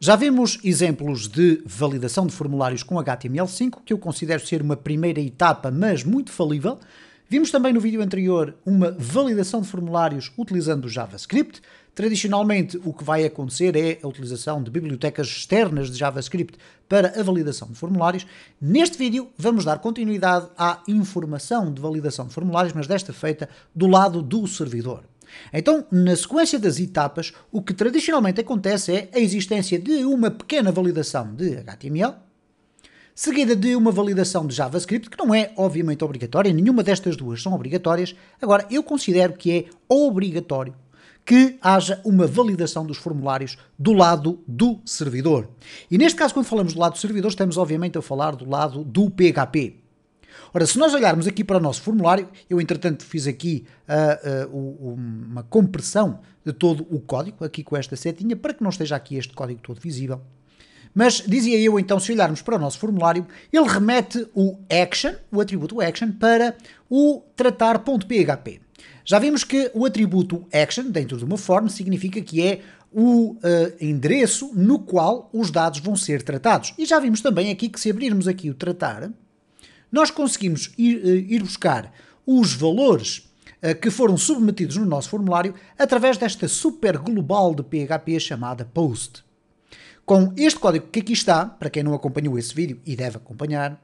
Já vimos exemplos de validação de formulários com HTML5, que eu considero ser uma primeira etapa, mas muito falível. Vimos também no vídeo anterior uma validação de formulários utilizando JavaScript. Tradicionalmente, o que vai acontecer é a utilização de bibliotecas externas de JavaScript para a validação de formulários. Neste vídeo, vamos dar continuidade à informação de validação de formulários, mas desta feita do lado do servidor. Então, na sequência das etapas, o que tradicionalmente acontece é a existência de uma pequena validação de HTML, seguida de uma validação de JavaScript, que não é obviamente obrigatória, nenhuma destas duas são obrigatórias. Agora, eu considero que é obrigatório que haja uma validação dos formulários do lado do servidor. E neste caso, quando falamos do lado do servidor, estamos obviamente a falar do lado do PHP. Ora, se nós olharmos aqui para o nosso formulário, eu entretanto fiz aqui uh, uh, uma compressão de todo o código, aqui com esta setinha, para que não esteja aqui este código todo visível. Mas dizia eu então, se olharmos para o nosso formulário, ele remete o action, o atributo action, para o tratar.php. Já vimos que o atributo action, dentro de uma form, significa que é o uh, endereço no qual os dados vão ser tratados. E já vimos também aqui que se abrirmos aqui o tratar, nós conseguimos ir, eh, ir buscar os valores eh, que foram submetidos no nosso formulário através desta super global de PHP chamada POST. Com este código que aqui está, para quem não acompanhou esse vídeo e deve acompanhar,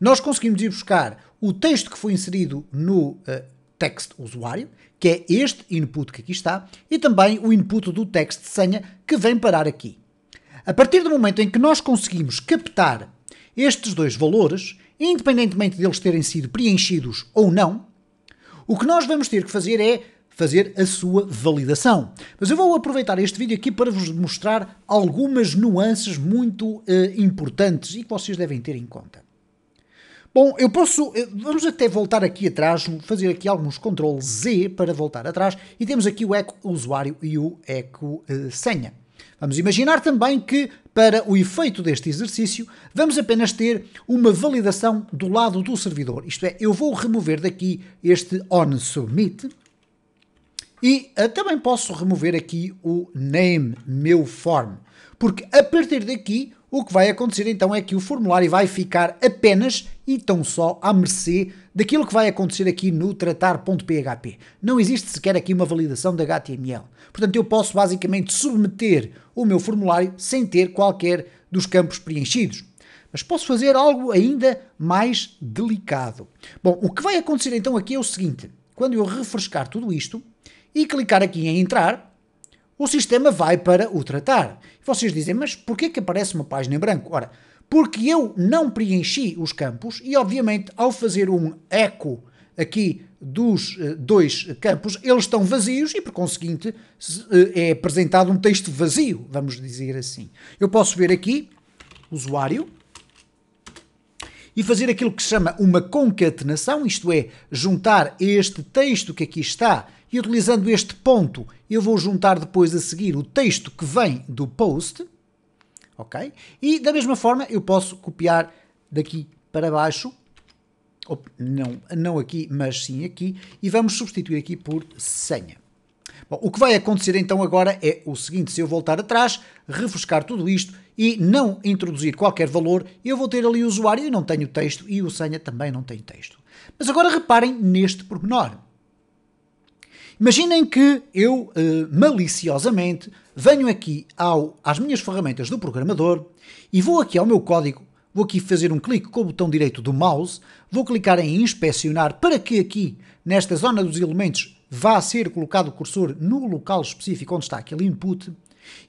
nós conseguimos ir buscar o texto que foi inserido no uh, eh, text usuário, que é este input que aqui está, e também o input do text senha que vem parar aqui. A partir do momento em que nós conseguimos captar estes dois valores, independentemente deles terem sido preenchidos ou não, o que nós vamos ter que fazer é fazer a sua validação. Mas eu vou aproveitar este vídeo aqui para vos mostrar algumas nuances muito uh, importantes e que vocês devem ter em conta. Bom, eu posso. Eh, vamos até voltar aqui atrás, fazer aqui alguns Ctrl Z para voltar atrás e temos aqui o eco usuário e o eco uh, senha. Vamos imaginar também que, para o efeito deste exercício, vamos apenas ter uma validação do lado do servidor. Isto é, eu vou remover daqui este onSubmit e eh, também posso remover aqui o name meu form, porque a partir daqui o que vai acontecer então é que o formulário vai ficar apenas e tão só à mercê daquilo que vai acontecer aqui no tratar.php. Não existe sequer aqui uma validação da HTML. Portanto, eu posso basicamente submeter o meu formulário sem ter qualquer dos campos preenchidos. Mas posso fazer algo ainda mais delicado. Bom, o que vai acontecer então aqui é o seguinte: quando eu refrescar tudo isto e clicar aqui em entrar, o sistema vai para o tratar. Vocês dizem, mas porquê que aparece uma página em branco? Ora, porque eu não preenchi os campos e, obviamente, ao fazer um eco aqui dos eh, dois campos, eles estão vazios e, por conseguinte, eh, é apresentado um texto vazio, vamos dizer assim. Eu posso ver aqui, usuário, e fazer aquilo que se chama uma concatenação, isto é, juntar este texto que aqui está e utilizando este ponto, eu vou juntar depois a seguir o texto que vem do post, ok? E da mesma forma eu posso copiar daqui para baixo, não, não aqui, mas sim aqui, e vamos substituir aqui por senha. Bom, o que vai acontecer então agora é o seguinte: se eu voltar atrás, refrescar tudo isto e não introduzir qualquer valor, eu vou ter ali o usuário e não tenho texto e o senha também não tem texto. Mas agora reparem neste pormenor. Imaginem que eu, eh, maliciosamente, venho aqui ao, às minhas ferramentas do programador e vou aqui ao meu código, vou aqui fazer um clique com o botão direito do mouse, vou clicar em inspecionar para que aqui, nesta zona dos elementos, vá ser colocado o cursor no local específico onde está aquele input.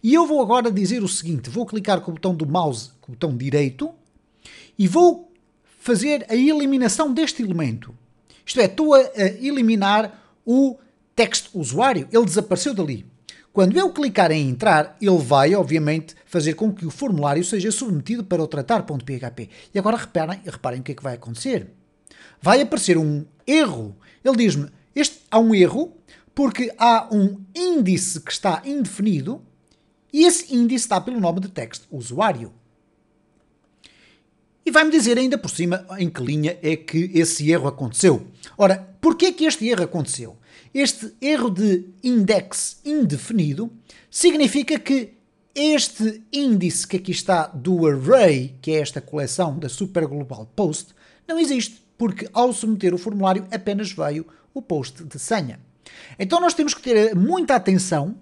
E eu vou agora dizer o seguinte, vou clicar com o botão do mouse, com o botão direito, e vou fazer a eliminação deste elemento. Isto é, estou a, a eliminar o texto usuário, ele desapareceu dali. Quando eu clicar em entrar, ele vai, obviamente, fazer com que o formulário seja submetido para o tratar.php. E agora reparem, reparem o que é que vai acontecer. Vai aparecer um erro. Ele diz-me, este há um erro porque há um índice que está indefinido e esse índice está pelo nome de texto usuário. E vai-me dizer ainda por cima em que linha é que esse erro aconteceu. Ora, porquê é que este erro aconteceu? Este erro de index indefinido significa que este índice que aqui está do array, que é esta coleção da Superglobal Post, não existe, porque ao submeter o formulário apenas veio o post de senha. Então nós temos que ter muita atenção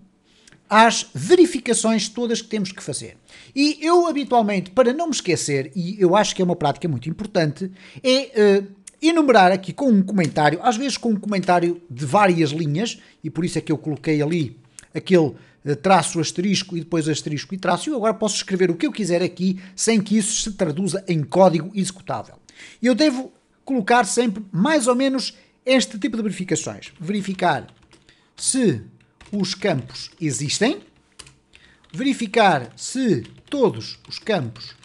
às verificações todas que temos que fazer. E eu habitualmente, para não me esquecer, e eu acho que é uma prática muito importante, é uh, enumerar aqui com um comentário, às vezes com um comentário de várias linhas, e por isso é que eu coloquei ali aquele eh, traço, asterisco e depois asterisco e traço, e eu agora posso escrever o que eu quiser aqui sem que isso se traduza em código executável. E eu devo colocar sempre mais ou menos este tipo de verificações. Verificar se os campos existem, verificar se todos os campos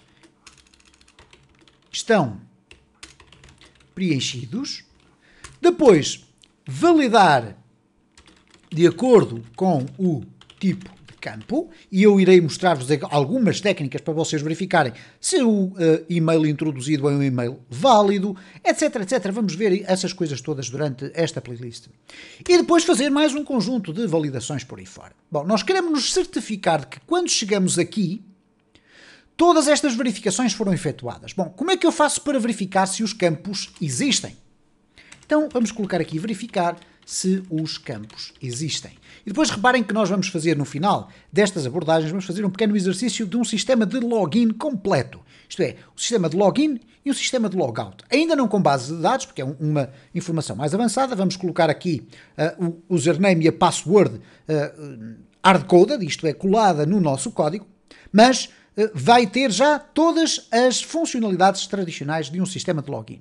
estão preenchidos. Depois, validar de acordo com o tipo de campo, e eu irei mostrar-vos algumas técnicas para vocês verificarem se o uh, e-mail introduzido é um e-mail válido, etc, etc. Vamos ver essas coisas todas durante esta playlist. E depois fazer mais um conjunto de validações por aí fora. Bom, nós queremos nos certificar de que quando chegamos aqui, Todas estas verificações foram efetuadas. Bom, como é que eu faço para verificar se os campos existem? Então vamos colocar aqui verificar se os campos existem. E depois reparem que nós vamos fazer no final destas abordagens, vamos fazer um pequeno exercício de um sistema de login completo. Isto é, o sistema de login e o sistema de logout. Ainda não com base de dados, porque é uma informação mais avançada, vamos colocar aqui uh, o username e a password uh, hardcoded, isto é, colada no nosso código, mas eh, vai ter já todas as funcionalidades tradicionais de um sistema de login.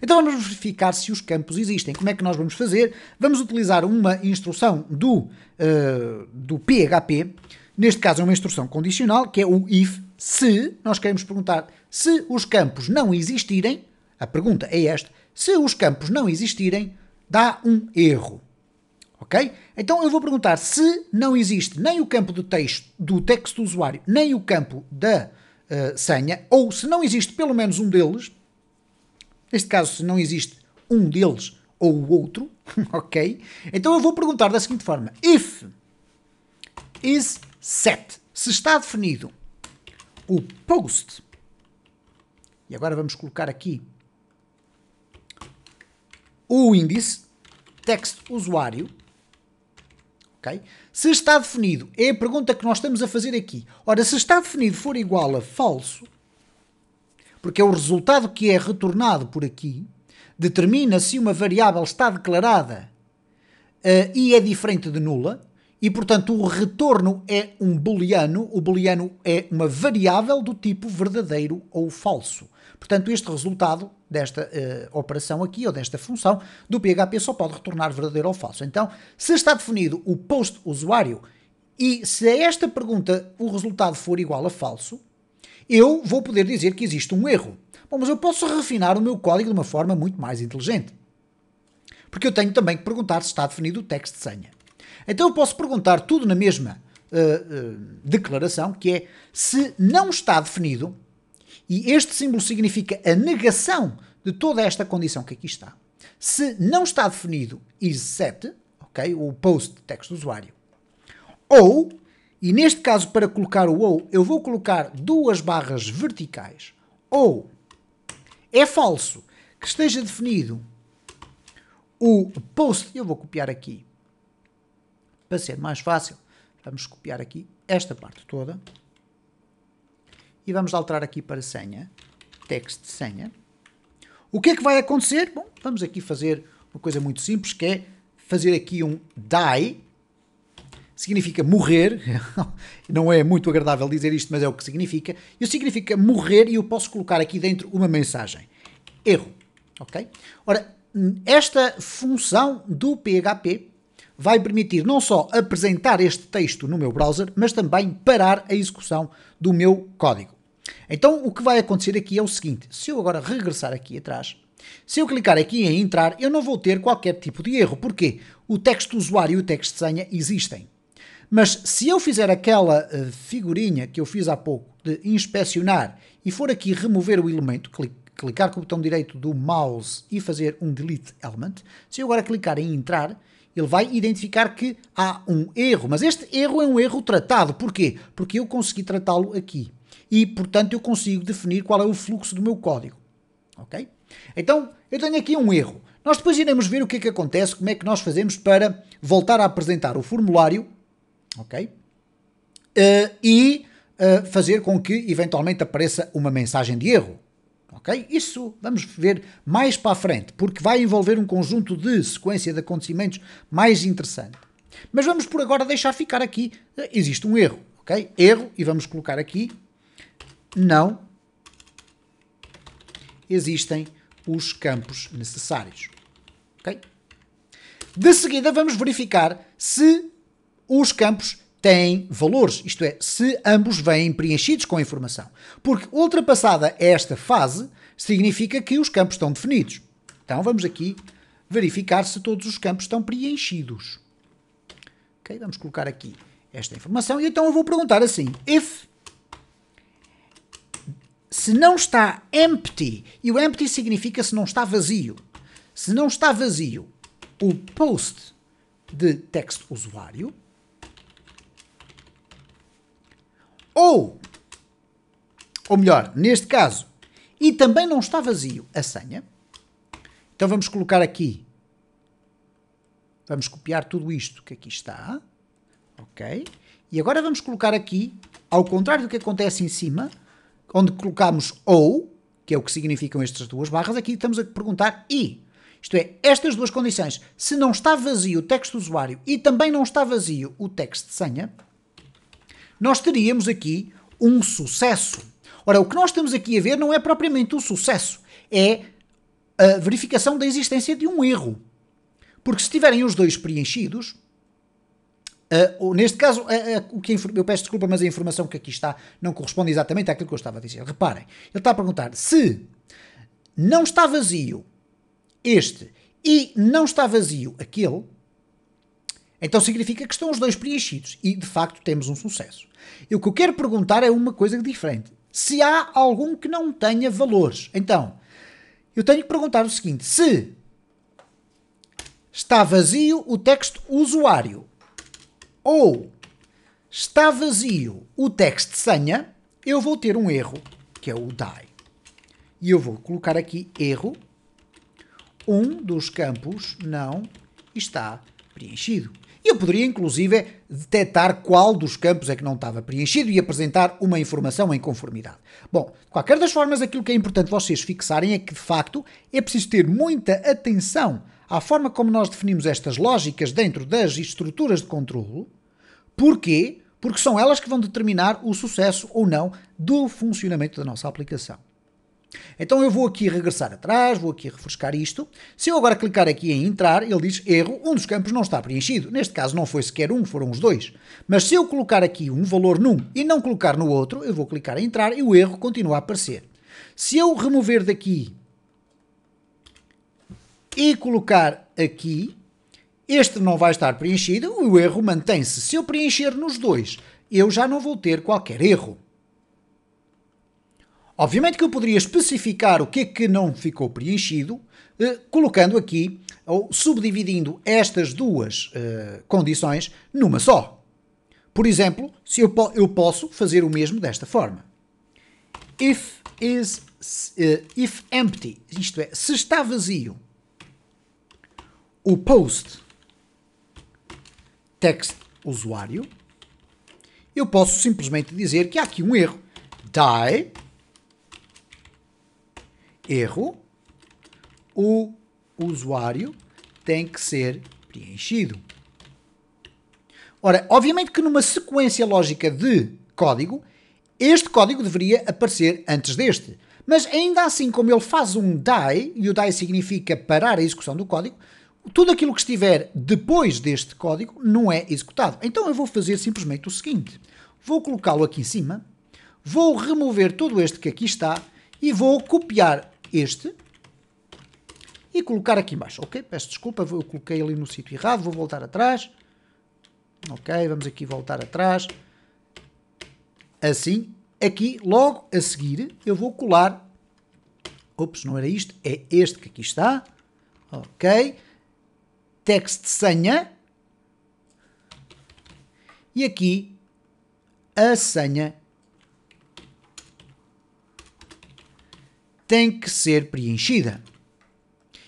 Então vamos verificar se os campos existem. Como é que nós vamos fazer? Vamos utilizar uma instrução do, uh, do PHP, neste caso é uma instrução condicional, que é o if, se, nós queremos perguntar se os campos não existirem, a pergunta é esta, se os campos não existirem, dá um erro. Ok? Então eu vou perguntar se não existe nem o campo do texto do, texto do usuário, nem o campo da uh, senha, ou se não existe pelo menos um deles, neste caso, se não existe um deles ou o outro, ok? Então eu vou perguntar da seguinte forma: if is set, se está definido o post, e agora vamos colocar aqui o índice, texto usuário Okay? Se está definido, é a pergunta que nós estamos a fazer aqui. Ora, se está definido for igual a falso, porque é o resultado que é retornado por aqui, determina se uma variável está declarada uh, e é diferente de nula, e portanto o retorno é um booleano, o booleano é uma variável do tipo verdadeiro ou falso. Portanto, este resultado desta uh, operação aqui ou desta função do PHP só pode retornar verdadeiro ou falso. Então, se está definido o post usuário e se a esta pergunta o resultado for igual a falso, eu vou poder dizer que existe um erro. Bom, mas eu posso refinar o meu código de uma forma muito mais inteligente. Porque eu tenho também que perguntar se está definido o texto de senha. Então eu posso perguntar tudo na mesma uh, uh, declaração, que é se não está definido, e este símbolo significa a negação de toda esta condição que aqui está. Se não está definido is set ok o post de texto do usuário, ou, e neste caso para colocar o ou, eu vou colocar duas barras verticais, ou é falso que esteja definido o post, eu vou copiar aqui, para ser mais fácil, vamos copiar aqui esta parte toda, e vamos alterar aqui para senha, text senha. O que é que vai acontecer? Bom, vamos aqui fazer uma coisa muito simples, que é fazer aqui um die, significa morrer, não é muito agradável dizer isto, mas é o que significa, e significa morrer e eu posso colocar aqui dentro uma mensagem. Erro, ok? Ora, esta função do PHP vai permitir não só apresentar este texto no meu browser, mas também parar a execução do meu código. Então o que vai acontecer aqui é o seguinte: se eu agora regressar aqui atrás, se eu clicar aqui em entrar, eu não vou ter qualquer tipo de erro, porque o texto usuário e o texto de senha existem. Mas se eu fizer aquela eh, figurinha que eu fiz há pouco de inspecionar e for aqui remover o elemento, clicar com o botão direito do mouse e fazer um delete element, se eu agora clicar em entrar, ele vai identificar que há um erro, mas este erro é um erro tratado. Porquê? Porque eu consegui tratá-lo aqui e, portanto, eu consigo definir qual é o fluxo do meu código. Ok? Então, eu tenho aqui um erro. Nós depois iremos ver o que é que acontece, como é que nós fazemos para voltar a apresentar o formulário, ok? Uh, e uh, fazer com que eventualmente apareça uma mensagem de erro, ok? Isso vamos ver mais para a frente, porque vai envolver um conjunto de sequência de acontecimentos mais interessante. Mas vamos por agora deixar ficar aqui, uh, existe um erro, ok? Erro, e vamos colocar aqui não existem os campos necessários. Ok? De seguida, vamos verificar se os campos têm valores, isto é, se ambos vêm preenchidos com a informação. Porque ultrapassada esta fase, significa que os campos estão definidos. Então vamos aqui verificar se todos os campos estão preenchidos. Ok? Vamos colocar aqui esta informação e então eu vou perguntar assim: if se não está empty, e o empty significa se não está vazio, se não está vazio o post de texto usuário, ou, ou melhor, neste caso, e também não está vazio a senha, então vamos colocar aqui, vamos copiar tudo isto que aqui está, ok? E agora vamos colocar aqui, ao contrário do que acontece em cima, onde colocamos ou, que é o que significam estas duas barras, aqui estamos a perguntar e. Isto é, estas duas condições, se não está vazio o texto do usuário e também não está vazio o texto de senha, nós teríamos aqui um sucesso. Ora, o que nós estamos aqui a ver não é propriamente um sucesso, é a verificação da existência de um erro. Porque se tiverem os dois preenchidos, Uh, neste caso, ah, ah, o que eu peço desculpa, mas a informação que aqui está não corresponde exatamente àquilo que eu estava a dizer. Reparem, ele está a perguntar se não está vazio este e não está vazio aquele, então significa que estão os dois preenchidos e de facto temos um sucesso. E o que eu quero perguntar é uma coisa diferente: se há algum que não tenha valores. Então, eu tenho que perguntar o seguinte: se está vazio o texto usuário ou está vazio o de senha, eu vou ter um erro, que é o die. E eu vou colocar aqui erro, um dos campos não está preenchido. Eu poderia, inclusive, detectar qual dos campos é que não estava preenchido e apresentar uma informação em conformidade. Bom, de qualquer das formas, aquilo que é importante vocês fixarem é que, de facto, é preciso ter muita atenção à forma como nós definimos estas lógicas dentro das estruturas de controlo, Porquê? Porque são elas que vão determinar o sucesso ou não do funcionamento da nossa aplicação. Então eu vou aqui regressar atrás, vou aqui refrescar isto. Se eu agora clicar aqui em entrar, ele diz erro, um dos campos não está preenchido. Neste caso não foi sequer um, foram os dois. Mas se eu colocar aqui um valor num e não colocar no outro, eu vou clicar em entrar e o erro continua a aparecer. Se eu remover daqui e colocar aqui, este não vai estar preenchido, o erro mantém-se. Se eu preencher nos dois, eu já não vou ter qualquer erro. Obviamente que eu poderia especificar o que é que não ficou preenchido, eh, colocando aqui ou subdividindo estas duas eh, condições numa só. Por exemplo, se eu, po eu, posso fazer o mesmo desta forma. If is uh, if empty, isto é, se está vazio, o post text usuário, eu posso simplesmente dizer que há aqui um erro. Die, erro, o usuário tem que ser preenchido. Ora, obviamente que numa sequência lógica de código, este código deveria aparecer antes deste. Mas ainda assim, como ele faz um die, e o die significa parar a execução do código, tudo aquilo que estiver depois deste código não é executado. Então eu vou fazer simplesmente o seguinte: vou colocá-lo aqui em cima, vou remover todo este que aqui está e vou copiar este e colocar aqui embaixo. Ok, peço desculpa, eu coloquei ali no sítio errado, vou voltar atrás. Ok, vamos aqui voltar atrás. Assim, aqui logo a seguir eu vou colar. Ops, não era isto, é este que aqui está. Ok text senha e aqui a senha tem que ser preenchida.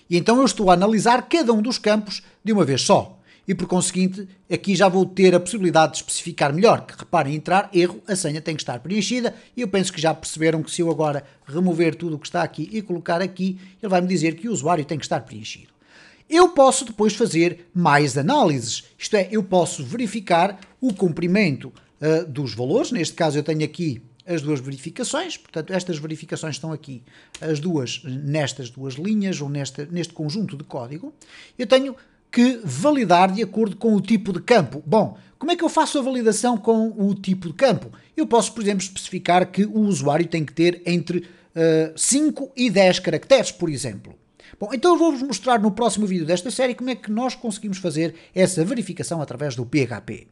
E então eu estou a analisar cada um dos campos de uma vez só. E por conseguinte, aqui já vou ter a possibilidade de especificar melhor. Que reparem, entrar, erro, a senha tem que estar preenchida. E eu penso que já perceberam que se eu agora remover tudo o que está aqui e colocar aqui, ele vai me dizer que o usuário tem que estar preenchido eu posso depois fazer mais análises. Isto é, eu posso verificar o comprimento uh, ah, dos valores. Neste caso, eu tenho aqui as duas verificações, portanto, estas verificações estão aqui, as duas, nestas duas linhas ou neste, neste conjunto de código. Eu tenho que validar de acordo com o tipo de campo. Bom, como é que eu faço a validação com o tipo de campo? Eu posso, por exemplo, especificar que o usuário tem que ter entre uh, ah, 5 e 10 caracteres, por exemplo. Bom, então eu vou-vos mostrar no próximo vídeo desta série como é que nós conseguimos fazer essa verificação através do PHP.